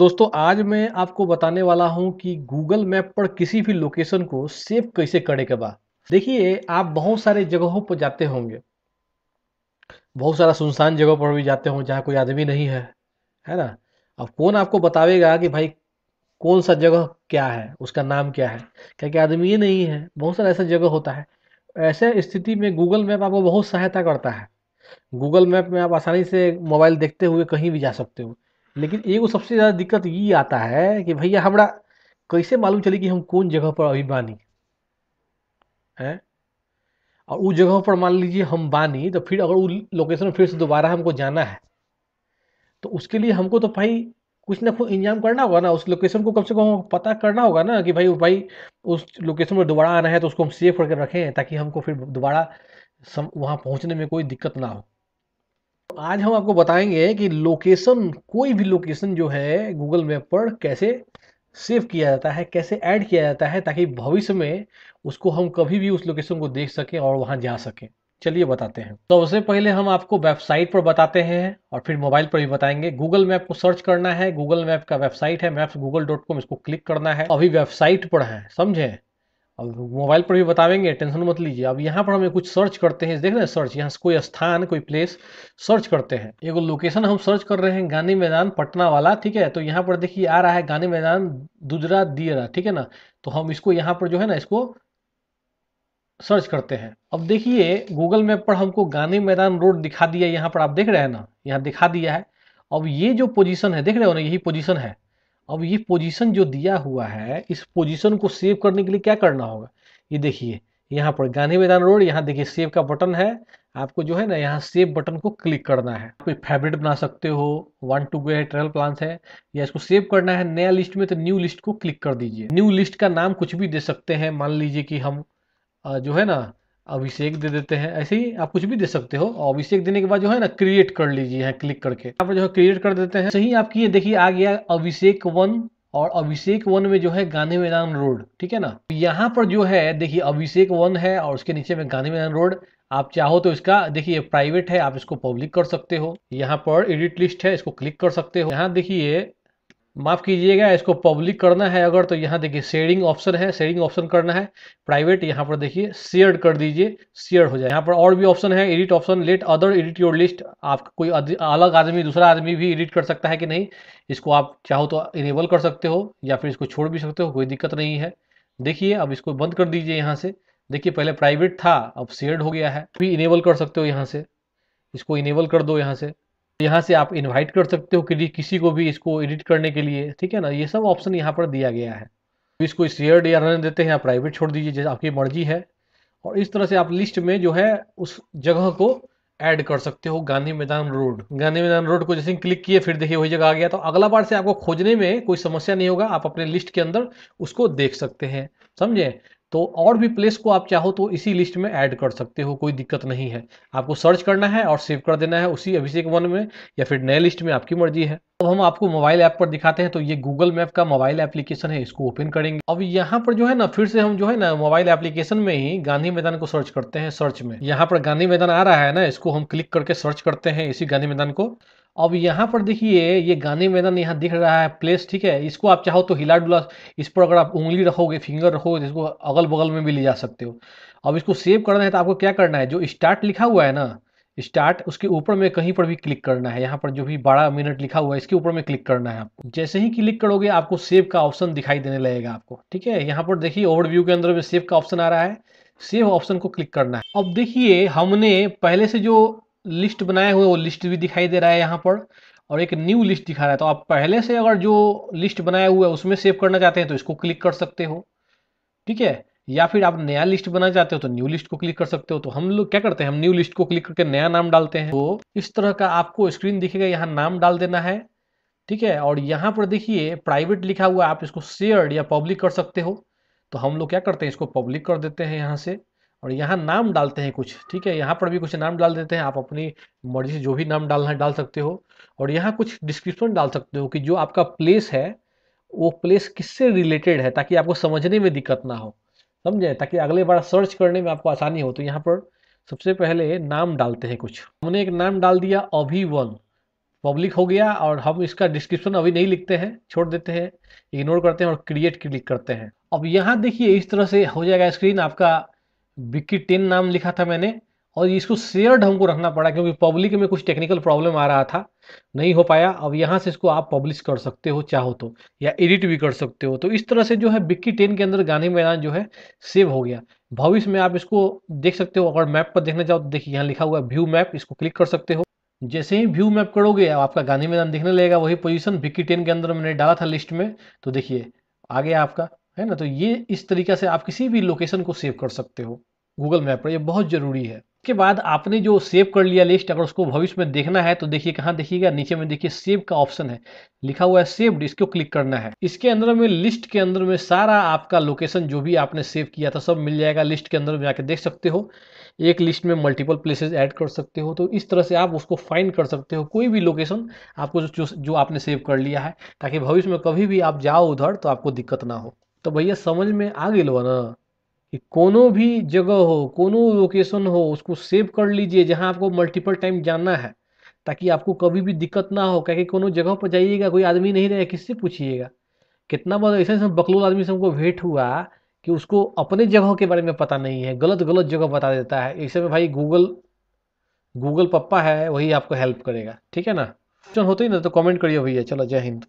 दोस्तों आज मैं आपको बताने वाला हूं कि गूगल मैप पर किसी भी लोकेशन को सेव कैसे करे के बाद देखिए आप बहुत सारे जगहों पर जाते होंगे बहुत सारा सुनसान जगह पर भी जाते होंगे जहाँ कोई आदमी नहीं है है ना अब कौन आपको बतावेगा कि भाई कौन सा जगह क्या है उसका नाम क्या है क्या क्या आदमी नहीं है बहुत सारा ऐसा जगह होता है ऐसे स्थिति में गूगल मैप आपको बहुत सहायता करता है गूगल मैप में आप आसानी से मोबाइल देखते हुए कहीं भी जा सकते हो लेकिन एगो सबसे ज़्यादा दिक्कत ये आता है कि भैया हमारा कैसे मालूम चले कि हम कौन जगह पर अभी बानी हैं और उस जगह पर मान लीजिए हम बानी तो फिर अगर वो लोकेशन फिर से दोबारा हमको जाना है तो उसके लिए हमको तो भाई कुछ ना कुछ इंजाम करना होगा ना उस लोकेशन को कम से कम पता करना होगा ना कि भाई भाई उस लोकेशन पर दोबारा आना है तो उसको हम सेव करके रखें ताकि हमको फिर दोबारा वहाँ पहुँचने में कोई दिक्कत ना हो आज हम आपको बताएंगे कि लोकेशन कोई भी लोकेशन जो है गूगल मैप पर कैसे सेव किया जाता है कैसे ऐड किया जाता है ताकि भविष्य में उसको हम कभी भी उस लोकेशन को देख सकें और वहां जा सकें चलिए बताते हैं तो सबसे पहले हम आपको वेबसाइट पर बताते हैं और फिर मोबाइल पर भी बताएंगे गूगल मैप को सर्च करना है गूगल मैप का वेबसाइट है मैप्स गूगल डॉट कॉम इसको क्लिक करना है अभी वेबसाइट पर है समझे अब मोबाइल पर भी बतावेंगे टेंशन मत लीजिए अब यहाँ पर हमें कुछ सर्च करते हैं देख रहे हैं सर्च यहाँ से कोई स्थान कोई प्लेस सर्च करते हैं एगो लोकेशन हम सर्च कर रहे हैं गांधी मैदान पटना वाला ठीक है तो यहाँ पर देखिए आ रहा है गांधी मैदान दुजरा दियरा ठीक है ना तो हम इसको यहाँ पर जो है ना इसको सर्च करते हैं अब देखिए गूगल मैप पर हमको गांधी मैदान रोड दिखा दिया यहाँ पर आप देख रहे हैं ना यहाँ दिखा दिया है अब ये जो पोजिशन है देख रहे हो ना यही पोजिशन है अब ये पोजीशन जो दिया हुआ है इस पोजीशन को सेव करने के लिए क्या करना होगा ये देखिए यहाँ पर गांधी मैदान रोड यहाँ देखिए सेव का बटन है आपको जो है ना यहाँ सेव बटन को क्लिक करना है कोई फेवरेट बना सकते हो वन टू गो है ट्रेवल प्लान है या इसको सेव करना है नया लिस्ट में तो न्यू लिस्ट को क्लिक कर दीजिए न्यू लिस्ट का नाम कुछ भी दे सकते हैं मान लीजिए कि हम जो है ना अभिषेक दे देते हैं ऐसे ही आप कुछ भी दे सकते हो अभिषेक देने के बाद जो है ना क्रिएट कर लीजिए यहाँ क्लिक करके यहाँ पर जो है क्रिएट कर देते हैं सही आपकी ये देखिए आ गया अभिषेक वन और अभिषेक वन में जो है गांधी मैदान रोड ठीक है ना यहाँ पर जो है देखिए अभिषेक वन है और उसके नीचे में गांधी मैदान रोड आप चाहो तो इसका देखिए प्राइवेट है आप इसको पब्लिक कर सकते हो यहाँ पर एडिट लिस्ट है इसको क्लिक कर सकते हो यहाँ देखिए माफ़ कीजिएगा इसको पब्लिक करना है अगर तो यहाँ देखिए शेयरिंग ऑप्शन है शेयरिंग ऑप्शन करना है प्राइवेट यहाँ पर देखिए शेयर कर दीजिए शेयर हो जाए यहाँ पर और भी ऑप्शन है edit option let other edit your list आप कोई अलग आदमी दूसरा आदमी भी एडिट कर सकता है कि नहीं इसको आप चाहो तो इनेबल कर सकते हो या फिर इसको छोड़ भी सकते हो कोई दिक्कत नहीं है देखिए अब इसको बंद कर दीजिए यहाँ से देखिए पहले प्राइवेट था अब शेयर्ड हो गया है भी इनेबल कर सकते हो यहाँ से इसको इनेबल कर दो यहाँ से यहाँ से आप इनवाइट कर सकते हो कि किसी को भी इसको एडिट करने के लिए ठीक है ना ये सब ऑप्शन यहाँ पर दिया गया है तो इसको शेयर या रन देते हैं या प्राइवेट छोड़ दीजिए जैसे आपकी मर्जी है और इस तरह से आप लिस्ट में जो है उस जगह को ऐड कर सकते हो गांधी मैदान रोड गांधी मैदान रोड को जैसे क्लिक किए फिर देखिए वही जगह आ गया तो अगला बार से आपको खोजने में कोई समस्या नहीं होगा आप अपने लिस्ट के अंदर उसको देख सकते हैं समझे तो और भी प्लेस को आप चाहो तो इसी लिस्ट में ऐड कर सकते हो कोई दिक्कत नहीं है आपको सर्च करना है और सेव कर देना है उसी अभिषेक वन में या फिर नए लिस्ट में आपकी मर्जी है अब तो हम आपको मोबाइल ऐप पर दिखाते हैं तो ये गूगल मैप का मोबाइल एप्लीकेशन है इसको ओपन करेंगे अब यहाँ पर जो है ना फिर से हम जो है ना मोबाइल एप्लीकेशन में ही गांधी मैदान को सर्च करते हैं सर्च में यहाँ पर गांधी मैदान आ रहा है ना इसको हम क्लिक करके सर्च करते हैं इसी गांधी मैदान को अब यहाँ पर देखिए ये गांधी मैदान यहाँ दिख रहा है प्लेस ठीक है इसको आप चाहो तो हिला डुला इस पर अगर आप उंगली रखोगे फिंगर रखोगे तो इसको अगल बगल में भी ले जा सकते हो अब इसको सेव करना है तो आपको क्या करना है जो स्टार्ट लिखा हुआ है ना स्टार्ट उसके ऊपर में कहीं पर भी क्लिक करना है यहाँ पर जो भी बारह मिनट लिखा हुआ है इसके ऊपर में क्लिक करना है आपको जैसे ही क्लिक करोगे आपको सेव का ऑप्शन दिखाई देने लगेगा आपको ठीक है यहाँ पर देखिए ओवरव्यू के अंदर में सेव का ऑप्शन आ रहा है सेव ऑप्शन को क्लिक करना है अब देखिए हमने पहले से जो लिस्ट बनाए हुए वो लिस्ट भी दिखाई दे रहा है यहाँ पर और एक न्यू लिस्ट दिखा रहा है तो आप पहले से अगर जो लिस्ट बनाया हुआ है उसमें सेव करना चाहते हैं तो इसको क्लिक कर सकते हो ठीक है या फिर आप नया लिस्ट बनाना चाहते हो तो न्यू लिस्ट को क्लिक कर सकते हो तो हम लोग क्या करते हैं हम न्यू लिस्ट को क्लिक करके नया नाम डालते हैं तो इस तरह का आपको स्क्रीन दिखेगा यहाँ नाम डाल देना है ठीक है और यहाँ पर देखिए प्राइवेट लिखा हुआ आप इसको शेयर्ड या पब्लिक कर सकते हो तो हम लोग क्या करते हैं इसको पब्लिक कर देते हैं यहाँ से और यहाँ नाम डालते हैं कुछ ठीक है यहाँ पर भी कुछ नाम डाल देते हैं आप अपनी मर्जी से जो भी नाम डालना है डाल सकते हो और यहाँ कुछ डिस्क्रिप्शन डाल सकते हो कि जो आपका प्लेस है वो प्लेस किससे रिलेटेड है ताकि आपको समझने में दिक्कत ना हो समझे ताकि अगले बार सर्च करने में आपको आसानी हो तो यहाँ पर सबसे पहले नाम डालते हैं कुछ हमने एक नाम डाल दिया अभी वन पब्लिक हो गया और हम इसका डिस्क्रिप्शन अभी नहीं लिखते हैं छोड़ देते हैं इग्नोर करते हैं और क्रिएट क्लिक करते हैं अब यहाँ देखिए इस तरह से हो जाएगा स्क्रीन आपका विक्की टेन नाम लिखा था मैंने और इसको शेयर्ड हमको रखना पड़ा क्योंकि पब्लिक में कुछ टेक्निकल प्रॉब्लम आ रहा था नहीं हो पाया अब यहाँ से इसको आप पब्लिश कर सकते हो चाहो तो या एडिट भी कर सकते हो तो इस तरह से जो है बिक्की टेन के अंदर गांधी मैदान जो है सेव हो गया भविष्य में आप इसको देख सकते हो अगर मैप पर देखना चाहो तो देखिए यहाँ लिखा हुआ है व्यू मैप इसको क्लिक कर सकते हो जैसे ही व्यू मैप करोगे आपका गांधी मैदान देखने लगेगा वही पोजिशन बिक्की टेन के अंदर मैंने डाला था लिस्ट में तो देखिए आ गया आपका है ना तो ये इस तरीका से आप किसी भी लोकेशन को सेव कर सकते हो गूगल मैप पर यह बहुत ज़रूरी है उसके बाद आपने जो सेव कर लिया लिस्ट अगर उसको भविष्य में देखना है तो देखिए कहाँ देखिएगा नीचे में देखिए सेव का ऑप्शन है लिखा हुआ है सेव्ड इसको क्लिक करना है इसके अंदर में लिस्ट के अंदर में सारा आपका लोकेशन जो भी आपने सेव किया था सब मिल जाएगा लिस्ट के अंदर में जाके देख सकते हो एक लिस्ट में मल्टीपल प्लेसेज ऐड कर सकते हो तो इस तरह से आप उसको फाइंड कर सकते हो कोई भी लोकेशन आपको जो जो आपने सेव कर लिया है ताकि भविष्य में कभी भी आप जाओ उधर तो आपको दिक्कत ना हो तो भैया समझ में आ गए लो ना कि कोनो भी जगह हो कोनो लोकेशन हो उसको सेव कर लीजिए जहाँ आपको मल्टीपल टाइम जाना है ताकि आपको कभी भी दिक्कत ना हो क्या कोनो जगह पर जाइएगा कोई आदमी नहीं रहेगा किससे पूछिएगा कितना बार ऐसे ऐसा बकलोल आदमी से हमको भेंट हुआ कि उसको अपने जगह के बारे में पता नहीं है गलत गलत जगह बता देता है ऐसे में भाई गूगल गूगल पप्पा है वही आपको हेल्प करेगा ठीक है ना क्वेश्चन होते ही ना तो कमेंट करिए भैया चलो जय हिंद